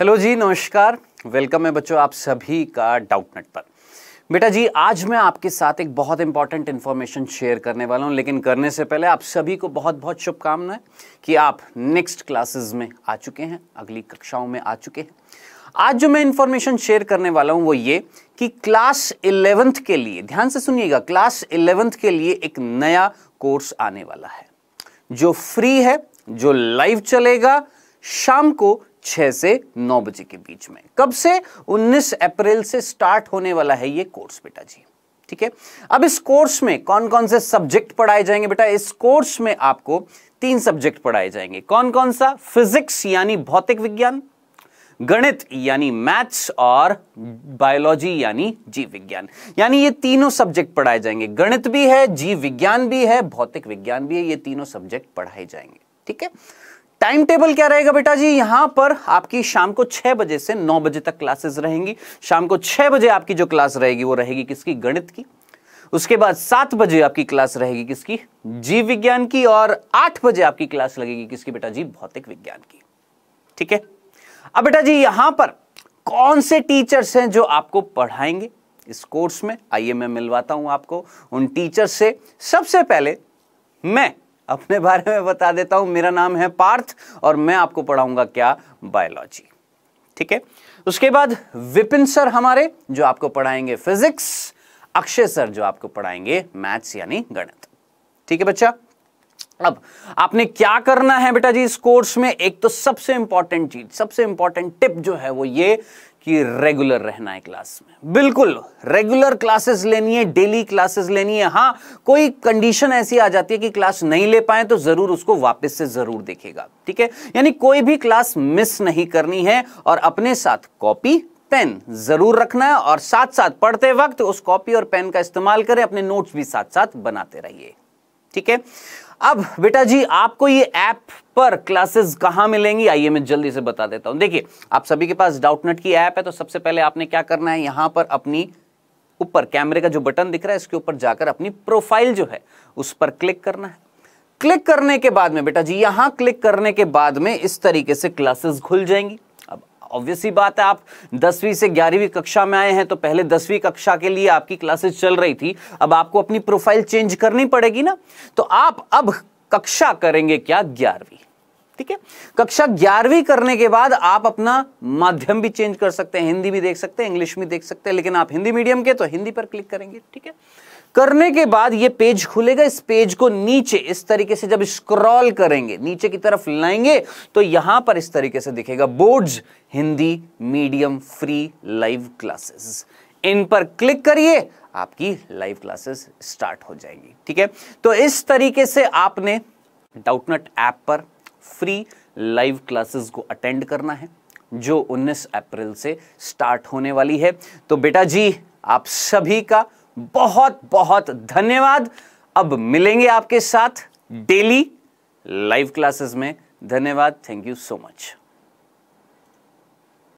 hello जी नमस्कार welcome है बच्चों आप सभी का डाउट नेट पर बेटा जी आज मैं आपके साथ एक बहुत इंपॉर्टेंट इन्फॉर्मेशन शेयर करने वाला हूं लेकिन करने से पहले आप सभी को बहुत बहुत शुभकामनाएं कि आप नेक्स्ट क्लासेस में आ चुके हैं अगली कक्षाओं में आ चुके हैं आज जो मैं इन्फॉर्मेशन शेयर करने वाला हूं वो ये कि क्लास इलेवेंथ के लिए ध्यान से सुनिएगा क्लास इलेवेंथ के लिए एक नया कोर्स आने वाला है जो फ्री है जो लाइव चलेगा शाम को छह से नौ बजे के बीच में कब से उन्नीस अप्रैल से स्टार्ट होने वाला है ये कोर्स बेटा जी ठीक है अब इस कोर्स में कौन कौन से सब्जेक्ट पढ़ाए जाएंगे बेटा इस कोर्स में आपको तीन सब्जेक्ट पढ़ाए जाएंगे कौन कौन सा फिजिक्स यानी भौतिक विज्ञान गणित यानी मैथ्स और बायोलॉजी यानी जीव विज्ञान यानी ये तीनों सब्जेक्ट पढ़ाए जाएंगे गणित भी है जीव विज्ञान भी है भौतिक विज्ञान भी है ये तीनों सब्जेक्ट पढ़ाए जाएंगे ठीक है टाइम टेबल क्या रहेगा बेटा जी यहां पर आपकी शाम को छह बजे से नौ बजे तक क्लासेस रहेंगी शाम को छह बजे आपकी जो क्लास रहेगी वो रहेगी किसकी गणित की उसके बाद सात बजे आपकी क्लास रहेगी किसकी जीव विज्ञान की और आठ बजे आपकी क्लास लगेगी किसकी बेटा जी भौतिक विज्ञान की ठीक है अब बेटा जी यहां पर कौन से टीचर्स हैं जो आपको पढ़ाएंगे इस कोर्स में आइए मैं मिलवाता हूं आपको उन टीचर्स से सबसे पहले मैं अपने बारे में बता देता हूं मेरा नाम है पार्थ और मैं आपको पढ़ाऊंगा क्या बायोलॉजी ठीक है उसके बाद विपिन सर हमारे जो आपको पढ़ाएंगे फिजिक्स अक्षय सर जो आपको पढ़ाएंगे मैथ्स यानी गणित ठीक है बच्चा अब आपने क्या करना है बेटा जी इस कोर्स में एक तो सबसे इंपॉर्टेंट चीज सबसे इंपॉर्टेंट टिप जो है वो ये कि रेगुलर रहना है क्लास में बिल्कुल रेगुलर क्लासेस लेनी है डेली क्लासेस लेनी है हाँ कोई कंडीशन ऐसी आ जाती है कि क्लास नहीं ले पाए तो जरूर उसको वापस से जरूर देखेगा ठीक है यानी कोई भी क्लास मिस नहीं करनी है और अपने साथ कॉपी पेन जरूर रखना है और साथ साथ पढ़ते वक्त उस कॉपी और पेन का इस्तेमाल करें अपने नोट्स भी साथ साथ बनाते रहिए ठीक है अब बेटा जी आपको ये ऐप पर क्लासेस कहाँ मिलेंगी आइए मैं जल्दी से बता देता हूँ देखिए आप सभी के पास डाउटनेट की ऐप है तो सबसे पहले आपने क्या करना है यहाँ पर अपनी ऊपर कैमरे का जो बटन दिख रहा है इसके ऊपर जाकर अपनी प्रोफाइल जो है उस पर क्लिक करना है क्लिक करने के बाद में बेटा जी यहाँ क्लिक करने के बाद में इस तरीके से क्लासेस खुल जाएंगी ऑब्वियस ही बात है आप दसवीं से ग्यारहवीं कक्षा में आए हैं तो पहले दसवीं कक्षा के लिए आपकी क्लासेस चल रही थी अब आपको अपनी प्रोफाइल चेंज करनी पड़ेगी ना तो आप अब कक्षा करेंगे क्या ग्यारहवीं ठीक है कक्षा ग्यारहवीं करने के बाद आप अपना माध्यम भी चेंज कर सकते हैं हिंदी भी देख सकते हैं इंग्लिश भी देख सकते हैं लेकिन आप हिंदी मीडियम के तो हिंदी पर क्लिक करेंगे ठीक है करने के बाद ये पेज खुलेगा इस पेज को नीचे इस तरीके से जब स्क्रॉल करेंगे नीचे की तरफ लाएंगे तो यहां पर इस तरीके से दिखेगा boards Hindi medium free live classes इन पर क्लिक करिए आपकी लाइव क्लासेस स्टार्ट हो जाएगी ठीक है तो इस तरीके से आपने डाउटनट ऐप पर फ्री लाइव क्लासेस को अटेंड करना है जो 19 अप्रैल से स्टार्ट होने वाली है तो बेटा जी आप सभी का बहुत बहुत धन्यवाद अब मिलेंगे आपके साथ डेली लाइव क्लासेस में धन्यवाद थैंक यू सो मच